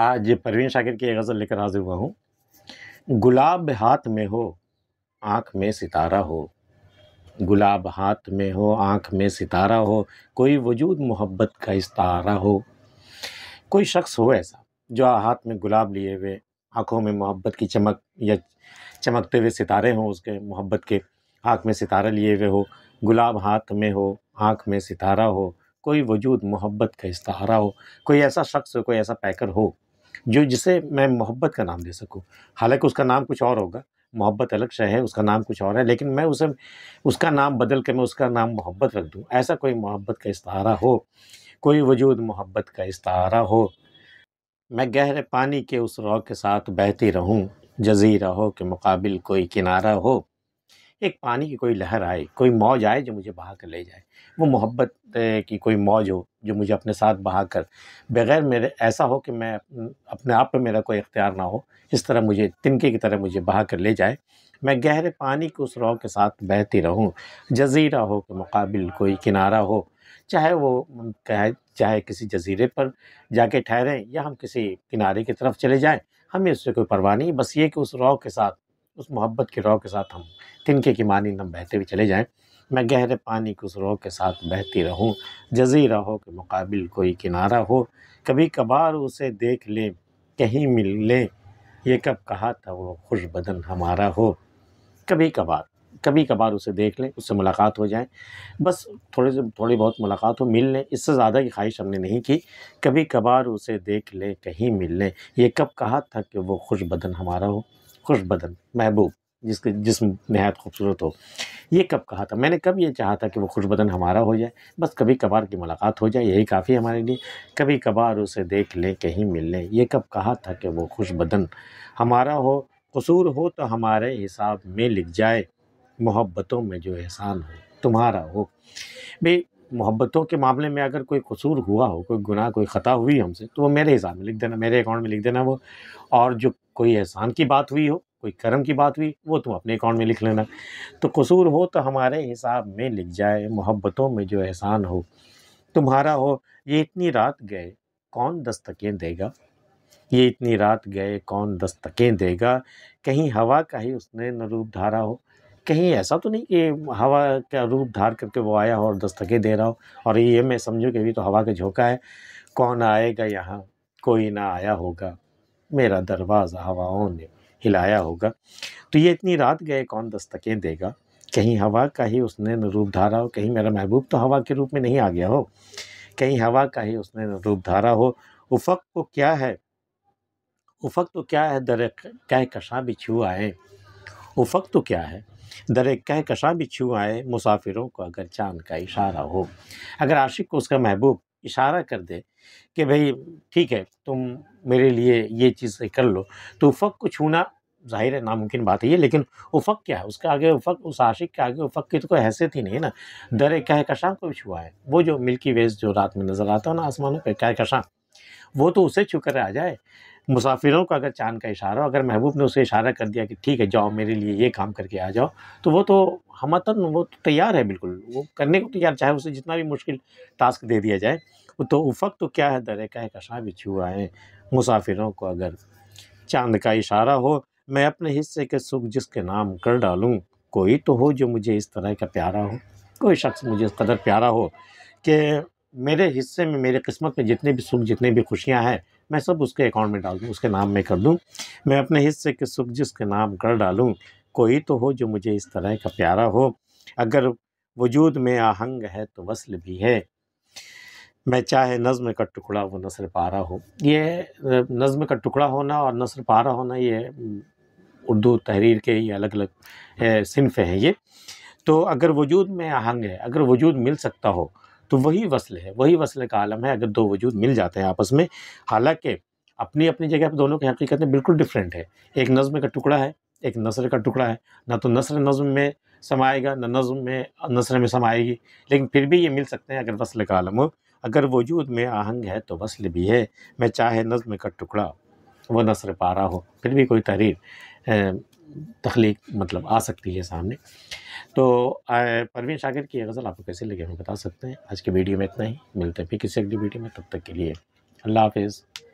आज परवीन शाकिर की गज़ल लेकर हाजिर हुआ हूँ गुलाब हाथ में हो आँख में सितारा हो गुलाब हाथ में हो आँख में सितारा हो कोई वजूद मोहब्बत का इस्तारा हो कोई शख्स हो ऐसा जो हाथ में गुलाब लिए हुए आँखों में मोहब्बत की चमक या चमकते हुए सितारे हों उसके मोहब्बत के आँख में सितारा लिए हुए हो गुलाब हाथ में हो आँख में सितारा हो कोई वजूद मोहब्बत का इस्तारा हो कोई ऐसा शख्स हो कोई ऐसा पैकर हो जो जिसे मैं मोहब्बत का नाम दे सकूँ हालांकि उसका नाम कुछ और होगा मोहब्बत अलग शह है उसका नाम कुछ और है लेकिन मैं उसे उसका नाम बदल के मैं उसका नाम मोहब्बत रख दूँ ऐसा कोई मोहब्बत का इस्तारा हो कोई वजूद मोहब्बत का इस्तारा हो मैं गहरे पानी के उस रॉ के साथ बहती रहूँ जजीरा हो के मुकाबिल कोई किनारा हो एक पानी की कोई लहर आए कोई मौज आए जो मुझे बहा कर ले जाए वो मोहब्बत की कोई मौज हो जो मुझे अपने साथ बहा कर बगैर मेरे ऐसा हो कि मैं अपने आप पर मेरा कोई इख्तियार ना हो इस तरह मुझे तिनके की तरह मुझे बहा कर ले जाए मैं गहरे पानी के उस रोह के साथ बहती रहूँ जजीरा हो के मुकाबिल कोई किनारा हो चाहे वो कहे चाहे किसी जजीरे पर जाके ठहरें या हम किसी किनारे की तरफ चले जाएं हमें उससे कोई परवाह नहीं बस ये कि उस रोह के साथ उस मोहब्बत के रौ के साथ हम तिनके की मानी हम बहते हुए चले जाएँ मैं गहरे पानी के उस रौ के साथ बहती रहूँ जजीरा हो के मुकाबिल कोई किनारा हो कभी कभार उसे देख लें कहीं मिल लें ये कब कहा था वो खुश बदन हमारा हो कभी कभार कभी कभार उसे देख लें उससे मुलाकात हो जाए बस थोड़े से थोड़ी बहुत मुलाकात हो मिल लें इससे ज़्यादा की ख्वाहिश हमने नहीं की कभी कभार उसे देख लें कहीं मिल लें ये कब कहा था कि वो खुश बदन हमारा हो खुश बदन महबूब जिसके जिसम नहायत खूबसूरत हो ये कब कहा था मैंने कब ये चाहा था कि वो खुश बदन हमारा हो जाए बस कभी कभार की मुलाकात हो जाए यही काफ़ी हमारे लिए कभी कभार उसे देख लें कहीं मिल लें ये कब कहा था कि वो खुश बदन हमारा हो कसूर हो तो हमारे हिसाब में लिख जाए मोहब्बतों में जो एहसान हो तुम्हारा हो भाई मोहब्बतों के मामले में अगर कोई कसूर हुआ हो कोई गुनाह कोई ख़ता हुई हमसे तो वो मेरे हिसाब में लिख देना मेरे अकाउंट में लिख देना वो और जो कोई एहसान की बात हुई हो कोई कर्म की बात हुई वो तुम अपने अकाउंट में लिख लेना तो कसूर हो तो हमारे हिसाब में लिख जाए मोहब्बतों में जो एहसान हो तुम्हारा हो ये इतनी रात गए कौन दस्तकें देगा ये इतनी रात गए कौन दस्तकें देगा कहीं हवा का ही उसने न रूप धारा हो कहीं ऐसा तो नहीं कि हवा का रूप धार करके वो आया हो और दस्तकें दे रहा हो और ये मैं समझूँ कि अभी तो हवा का झोंका है कौन आएगा यहाँ कोई ना आया होगा मेरा दरवाज़ा हवाओं ने हिलाया होगा तो ये इतनी रात गए कौन दस्तकें देगा कहीं हवा का ही उसने रूप धारा हो कहीं मेरा महबूब तो हवा के रूप में नहीं आ गया हो कहीं हवा का ही उसने रूप धारा हो उफक को तो क्या है उफक तो क्या है दर कह कशां भी छू आए उफक तो क्या है दर कह कशां भी छू आए मुसाफिरों को अगर चांद का इशारा हो अगर आशिक को उसका महबूब इशारा कर दे कि भाई ठीक है तुम मेरे लिए ये चीज़ कर लो तो उफक को छूना जाहिर है नामुमकिन बात है ये लेकिन उफक क्या है उसके आगे उफक उस आशिक के आगे उफक की तो कोई हैसियत ही नहीं है ना दर कहकशां को छुआ है वो जो मिल्की वेज जो रात में नज़र आता है ना आसमानों पर कहकशां वो तो उसे छू कर आ जाए मुसाफिरों को अगर चांद का इशारा अगर महबूब ने उसे इशारा कर दिया कि ठीक है जाओ मेरे लिए ये काम करके आ जाओ तो वो तो हमतन वो तो तैयार है बिल्कुल वो करने को तैयार चाहे उसे जितना भी मुश्किल टास्क दे दिया जाए तो उफक तो क्या है दर कहकशां भी छुआ है मुसाफिरों को अगर चांद का इशारा हो मैं अपने हिस्से के सुख जिसके नाम कर डालूं कोई तो हो जो मुझे इस तरह का प्यारा हो कोई शख्स मुझे इस कदर प्यारा हो कि मेरे हिस्से में मेरे किस्मत में जितने भी सुख जितने भी खुशियाँ हैं मैं सब उसके अकाउंट में डाल दूँ उसके नाम में कर दूँ मैं अपने हिस्से के सुख जिसके नाम कर डालूँ कोई तो हो जो मुझे इस तरह का प्यारा हो अगर वजूद में आहंग है तो वसल भी है मैं चाहे नज़म का टुकड़ा वो नसर पारा हो ये नज़म का टुकड़ा होना और नसर पारा होना ये उर्दू तहरीर के ही अलग अलग सिनफ़ हैं ये तो अगर वजूद में आहंग है अगर वजूद मिल सकता हो तो वही वसल है वही वसल का आलम है अगर दो वजूद मिल जाते हैं आपस में हालांकि अपनी अपनी जगह पर दोनों की हकीकतें बिल्कुल डिफरेंट है एक नज़म का टुकड़ा है एक नसर का टुकड़ा है ना तो नसर नज़म में समाएगा ना नज़म में नसर में समाएगी लेकिन फिर भी ये मिल सकते हैं अगर वसल का आलम हो अगर वजूद में आहंग है तो वसल भी है मैं चाहे नज्म का टुकड़ा वो नसर पारा हो फिर भी कोई तहरीर तख्लीक मतलब आ सकती है सामने तो परवीन शागिर की यह गज़ल आपको कैसे लगे हमें बता सकते हैं आज के वीडियो में इतना ही मिलते हैं फिर किसी अगली वीडियो में तब तक के लिए अल्लाह हाफिज़